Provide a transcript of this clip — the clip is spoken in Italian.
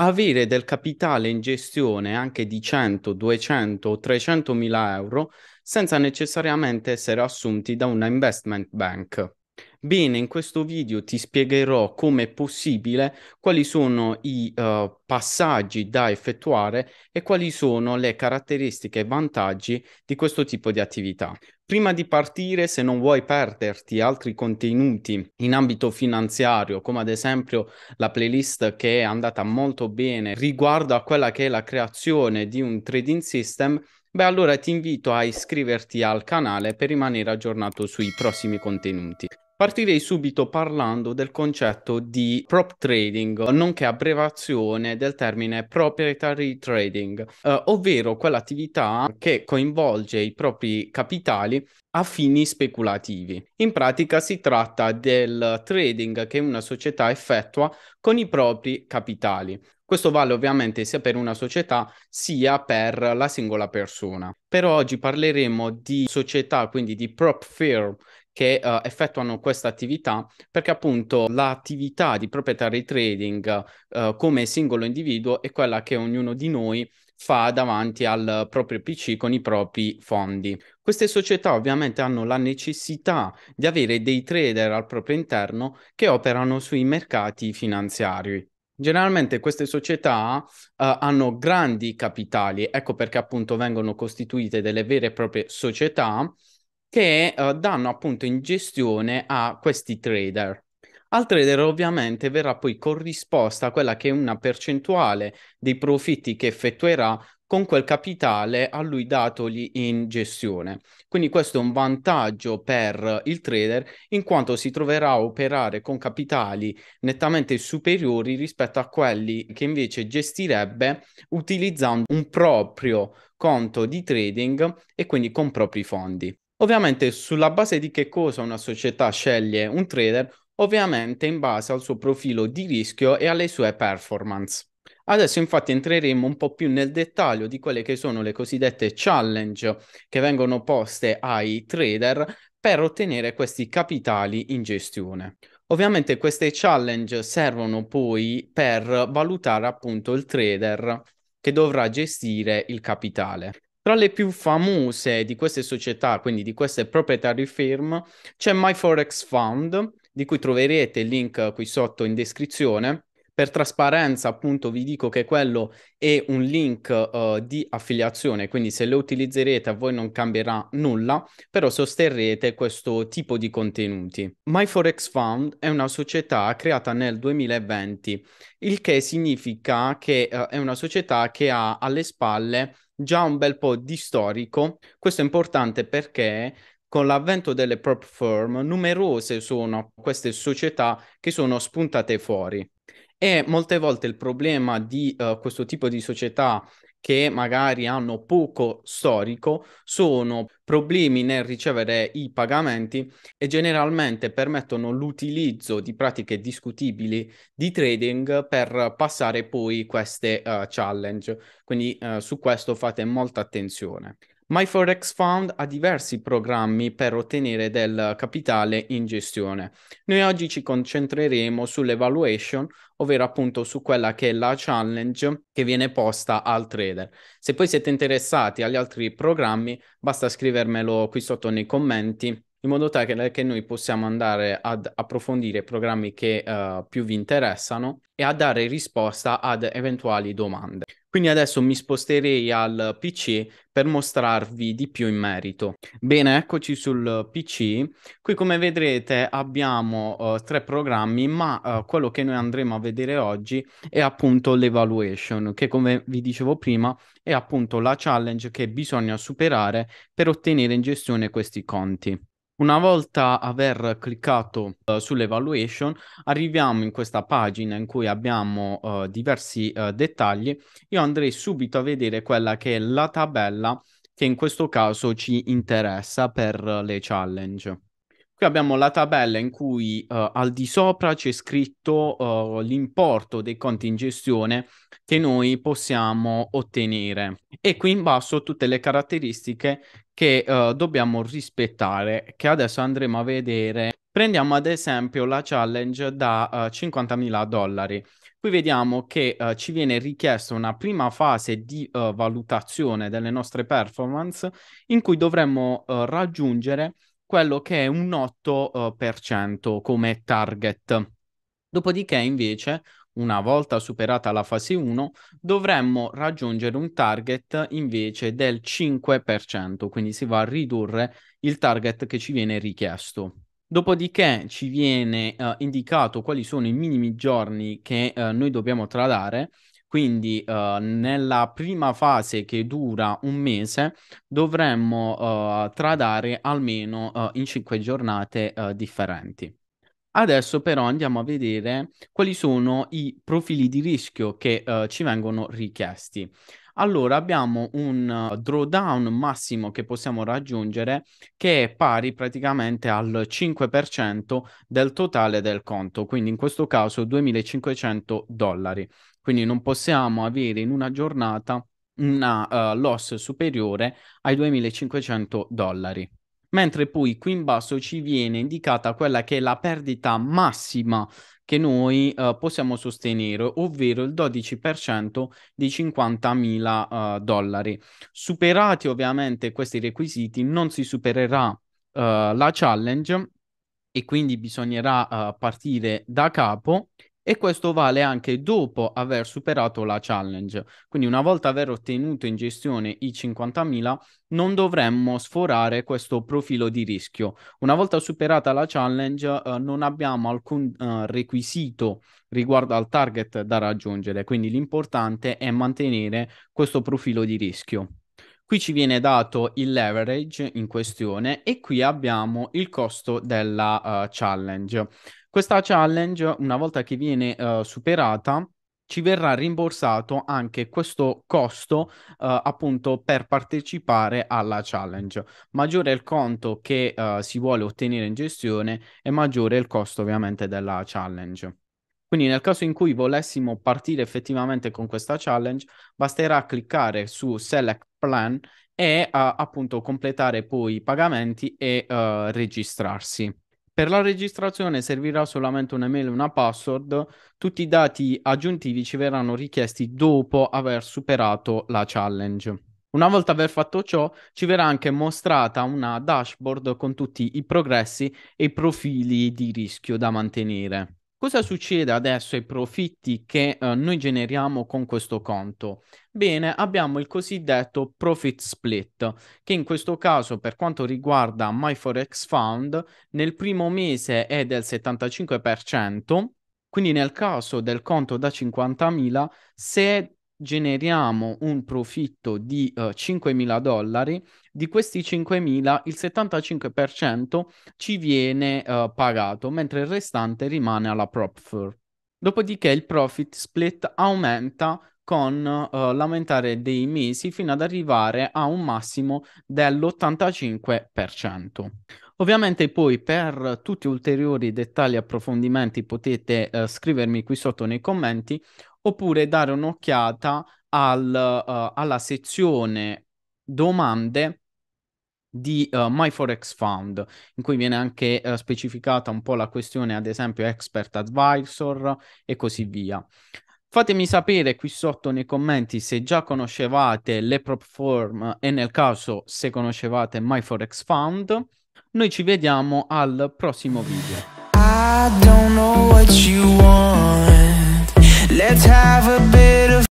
avere del capitale in gestione anche di 100, 200 o 300 mila euro senza necessariamente essere assunti da una investment bank. Bene, in questo video ti spiegherò come è possibile, quali sono i uh, passaggi da effettuare e quali sono le caratteristiche e vantaggi di questo tipo di attività. Prima di partire, se non vuoi perderti altri contenuti in ambito finanziario, come ad esempio la playlist che è andata molto bene riguardo a quella che è la creazione di un trading system, Beh, allora ti invito a iscriverti al canale per rimanere aggiornato sui prossimi contenuti. Partirei subito parlando del concetto di prop trading, nonché abbreviazione del termine proprietary trading, eh, ovvero quell'attività che coinvolge i propri capitali a fini speculativi. In pratica si tratta del trading che una società effettua con i propri capitali. Questo vale ovviamente sia per una società sia per la singola persona. Per oggi parleremo di società, quindi di prop firm che uh, effettuano questa attività perché appunto l'attività di proprietary trading uh, come singolo individuo è quella che ognuno di noi fa davanti al proprio PC con i propri fondi. Queste società ovviamente hanno la necessità di avere dei trader al proprio interno che operano sui mercati finanziari. Generalmente queste società uh, hanno grandi capitali, ecco perché appunto vengono costituite delle vere e proprie società che uh, danno appunto in gestione a questi trader. Al trader ovviamente verrà poi corrisposta quella che è una percentuale dei profitti che effettuerà con quel capitale a lui datogli in gestione. Quindi questo è un vantaggio per il trader in quanto si troverà a operare con capitali nettamente superiori rispetto a quelli che invece gestirebbe utilizzando un proprio conto di trading e quindi con propri fondi. Ovviamente sulla base di che cosa una società sceglie un trader? Ovviamente in base al suo profilo di rischio e alle sue performance. Adesso infatti entreremo un po' più nel dettaglio di quelle che sono le cosiddette challenge che vengono poste ai trader per ottenere questi capitali in gestione. Ovviamente queste challenge servono poi per valutare appunto il trader che dovrà gestire il capitale. Tra le più famose di queste società, quindi di queste proprietary firm, c'è MyForex Fund, di cui troverete il link qui sotto in descrizione. Per trasparenza, appunto, vi dico che quello è un link uh, di affiliazione, quindi se lo utilizzerete a voi non cambierà nulla, però sosterrete questo tipo di contenuti. MyForex Fund è una società creata nel 2020, il che significa che uh, è una società che ha alle spalle già un bel po' di storico. Questo è importante perché con l'avvento delle prop firm numerose sono queste società che sono spuntate fuori. E molte volte il problema di uh, questo tipo di società che magari hanno poco storico, sono problemi nel ricevere i pagamenti e generalmente permettono l'utilizzo di pratiche discutibili di trading per passare poi queste uh, challenge. Quindi uh, su questo fate molta attenzione. MyForex Fund ha diversi programmi per ottenere del capitale in gestione. Noi oggi ci concentreremo sull'evaluation, ovvero appunto su quella che è la challenge che viene posta al trader. Se poi siete interessati agli altri programmi, basta scrivermelo qui sotto nei commenti in modo tale che noi possiamo andare ad approfondire programmi che uh, più vi interessano e a dare risposta ad eventuali domande. Quindi adesso mi sposterei al PC per mostrarvi di più in merito. Bene, eccoci sul eh, PC. Qui come vedrete abbiamo uh, tre programmi, ma uh, quello che noi andremo a vedere oggi è appunto l'evaluation, che come vi dicevo prima è appunto la challenge che bisogna superare per ottenere in gestione questi conti. Una volta aver cliccato uh, sull'evaluation, arriviamo in questa pagina in cui abbiamo uh, diversi uh, dettagli. Io andrei subito a vedere quella che è la tabella che in questo caso ci interessa per le challenge. Qui abbiamo la tabella in cui uh, al di sopra c'è scritto uh, l'importo dei conti in gestione che noi possiamo ottenere e qui in basso tutte le caratteristiche che uh, dobbiamo rispettare, che adesso andremo a vedere. Prendiamo ad esempio la challenge da 50.000 dollari. Qui vediamo che uh, ci viene richiesta una prima fase di uh, valutazione delle nostre performance in cui dovremmo uh, raggiungere quello che è un 8% eh, come target. Dopodiché, invece, una volta superata la fase 1, dovremmo raggiungere un target invece del 5%, quindi si va a ridurre il target che ci viene richiesto. Dopodiché ci viene uh, indicato quali sono i minimi giorni che uh, noi dobbiamo tradare quindi uh, nella prima fase che dura un mese dovremmo uh, tradare almeno uh, in cinque giornate differenti. Adesso però andiamo a vedere quali sono i profili di rischio che ci vengono richiesti. Allora abbiamo un eh, drawdown massimo che possiamo raggiungere che è pari praticamente al 5% del totale del conto, quindi in questo caso 2500 dollari. Quindi non possiamo avere in una giornata una uh, loss superiore ai 2500 dollari mentre poi qui in basso ci viene indicata quella che è la perdita massima che noi eh, possiamo sostenere, ovvero il 12% di 50.000 eh, dollari. Superati ovviamente questi requisiti, non si supererà eh, la challenge e quindi bisognerà eh, partire da capo e questo vale anche dopo aver superato la challenge. Quindi una volta aver ottenuto in gestione i 50.000 non dovremmo sforare questo profilo di rischio. Una volta superata la challenge eh, non abbiamo alcun eh, requisito riguardo al target da raggiungere, quindi l'importante è mantenere questo profilo di rischio. Qui ci viene dato il leverage in questione e qui abbiamo il costo della uh, challenge. Questa challenge, una volta che viene uh, superata, ci verrà rimborsato anche questo costo uh, appunto per partecipare alla challenge. Maggiore è il conto che uh, si vuole ottenere in gestione e maggiore è il costo ovviamente della challenge. Quindi nel caso in cui volessimo partire effettivamente con questa challenge, basterà cliccare su Select Plan e uh, appunto completare poi i pagamenti e registrarsi. Per la registrazione servirà solamente un'email e una password, tutti i dati aggiuntivi ci verranno richiesti dopo aver superato la challenge. Una volta aver fatto ciò, ci verrà anche mostrata una dashboard con tutti i progressi e i profili di rischio da mantenere. Cosa succede adesso ai profitti che eh, noi generiamo con questo conto? Bene, abbiamo il cosiddetto profit split, che in questo caso per quanto riguarda MyForexFound nel primo mese è del 75%, quindi nel caso del conto da 50.000, se generiamo un profitto di uh, eh, 5.000 dollari, di questi 5.000 il 75% ci viene uh, pagato, mentre il restante rimane alla prop firm. Dopodiché il profit split aumenta con uh, l'aumentare dei mesi fino ad arrivare a un massimo dell'85%. Ovviamente poi per tutti ulteriori dettagli e approfondimenti potete uh, scrivermi qui sotto nei commenti oppure dare un'occhiata al, uh, alla sezione domande di uh, eh, MyForexFound, in cui viene anche uh, specificata un po' la questione, ad esempio, expert advisor e così via. Fatemi sapere qui sotto nei commenti se già conoscevate le prop form e nel caso se conoscevate MyForexFound. Noi ci vediamo al prossimo video. Let's have a bit